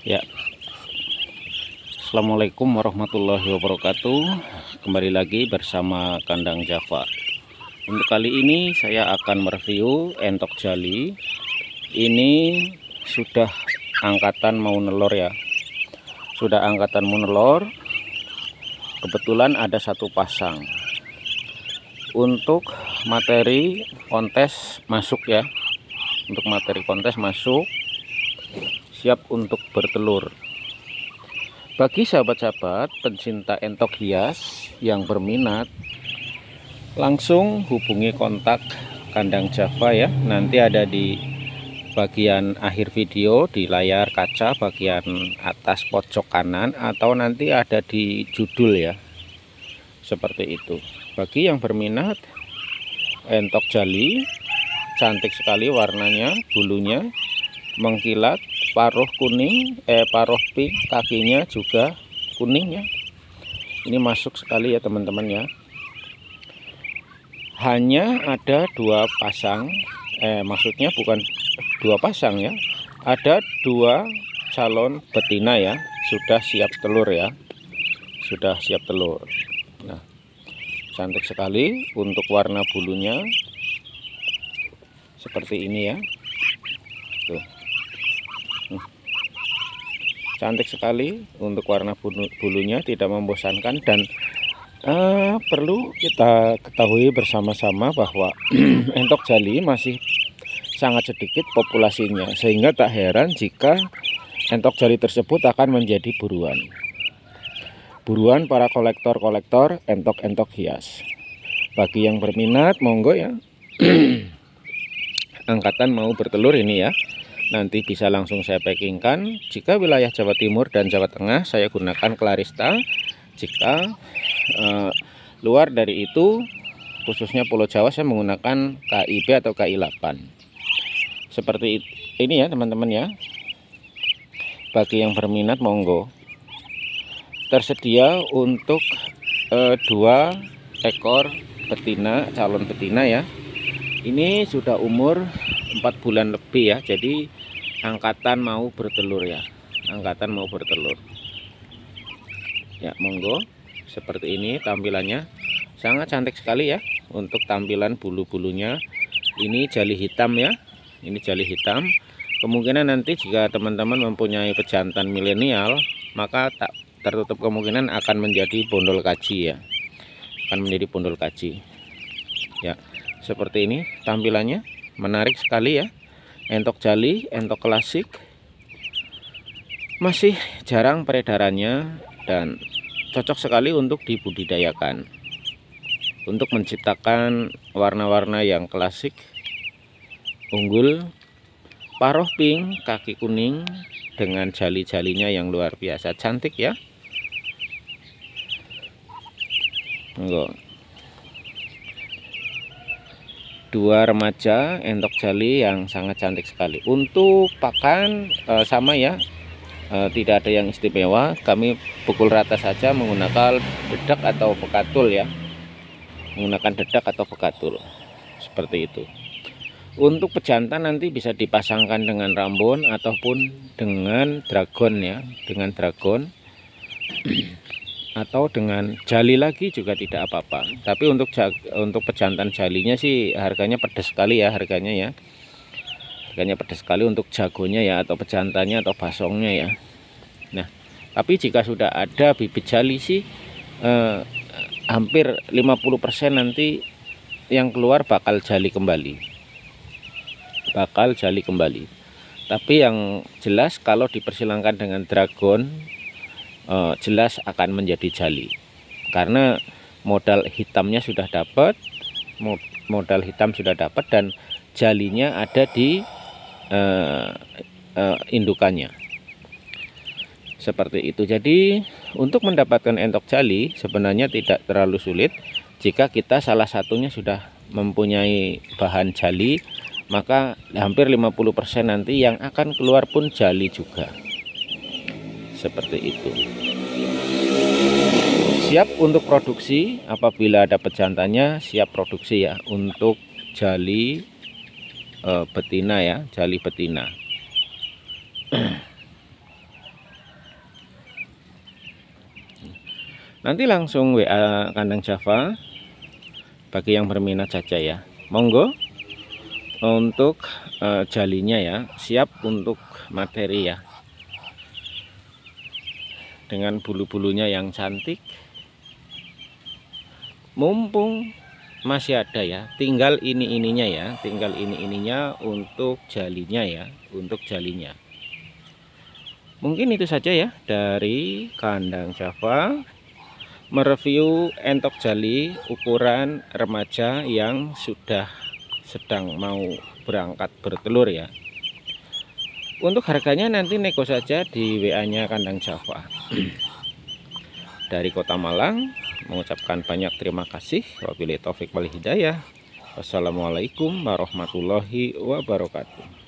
Ya. Assalamualaikum warahmatullahi wabarakatuh. Kembali lagi bersama Kandang Java. Untuk kali ini saya akan mereview entok jali. Ini sudah angkatan mau nelor ya. Sudah angkatan mau nelor. Kebetulan ada satu pasang. Untuk materi kontes masuk ya. Untuk materi kontes masuk siap untuk bertelur. Bagi sahabat-sahabat pencinta entok hias yang berminat, langsung hubungi kontak kandang Java ya. Nanti ada di bagian akhir video di layar kaca bagian atas pojok kanan atau nanti ada di judul ya. Seperti itu. Bagi yang berminat entok jali cantik sekali warnanya, bulunya mengkilat paruh kuning eh paruh pink kakinya juga kuning ya ini masuk sekali ya teman-teman ya hanya ada dua pasang eh maksudnya bukan dua pasang ya ada dua calon betina ya sudah siap telur ya sudah siap telur nah cantik sekali untuk warna bulunya seperti ini ya cantik sekali untuk warna bulunya tidak membosankan dan uh, perlu kita ketahui bersama-sama bahwa entok jali masih sangat sedikit populasinya sehingga tak heran jika entok jali tersebut akan menjadi buruan buruan para kolektor-kolektor entok-entok hias bagi yang berminat monggo ya angkatan mau bertelur ini ya nanti bisa langsung saya packingkan jika wilayah Jawa Timur dan Jawa Tengah saya gunakan Clarista jika eh, luar dari itu khususnya Pulau Jawa saya menggunakan KIB atau KI8 seperti ini ya teman-teman ya bagi yang berminat monggo tersedia untuk eh, dua ekor betina calon betina ya ini sudah umur 4 bulan lebih ya jadi angkatan mau bertelur ya angkatan mau bertelur ya monggo seperti ini tampilannya sangat cantik sekali ya untuk tampilan bulu-bulunya ini jali hitam ya ini jali hitam kemungkinan nanti jika teman-teman mempunyai pejantan milenial maka tak tertutup kemungkinan akan menjadi bondol kaji ya akan menjadi bondol kaji ya seperti ini tampilannya menarik sekali ya entok jali, entok klasik masih jarang peredarannya dan cocok sekali untuk dibudidayakan untuk menciptakan warna-warna yang klasik unggul paruh pink kaki kuning dengan jali-jalinya yang luar biasa cantik ya enggak dua remaja entok jali yang sangat cantik sekali untuk pakan e, sama ya e, tidak ada yang istimewa kami pukul rata saja menggunakan dedak atau pekatul ya menggunakan dedak atau pekatul seperti itu untuk pejantan nanti bisa dipasangkan dengan rambon ataupun dengan dragon ya dengan dragon atau dengan jali lagi juga tidak apa-apa tapi untuk untuk pejantan jalinya sih harganya pedas sekali ya harganya ya harganya pedas sekali untuk jagonya ya atau pejantannya atau basongnya ya nah tapi jika sudah ada bibit jali sih eh, hampir 50% nanti yang keluar bakal jali kembali bakal jali kembali tapi yang jelas kalau dipersilangkan dengan dragon eh, jelas akan menjadi jali karena modal hitamnya sudah dapat modal hitam sudah dapat dan jalinya ada di eh, eh, indukannya seperti itu jadi untuk mendapatkan entok jali sebenarnya tidak terlalu sulit jika kita salah satunya sudah mempunyai bahan jali maka hampir 50% nanti yang akan keluar pun jali juga seperti itu siap untuk produksi apabila ada pejantannya siap produksi ya untuk jali e, betina ya jali betina nanti langsung WA kandang Java bagi yang berminat saja ya monggo untuk e, jalinya ya siap untuk materi ya dengan bulu-bulunya yang cantik mumpung masih ada ya tinggal ini ininya ya tinggal ini ininya untuk jalinya ya untuk jalinya mungkin itu saja ya dari kandang Java mereview entok jali ukuran remaja yang sudah sedang mau berangkat bertelur ya untuk harganya nanti nego saja di WA nya kandang Java dari kota Malang mengucapkan banyak terima kasih wabillahi taufik wal hidayah wassalamualaikum warahmatullahi wabarakatuh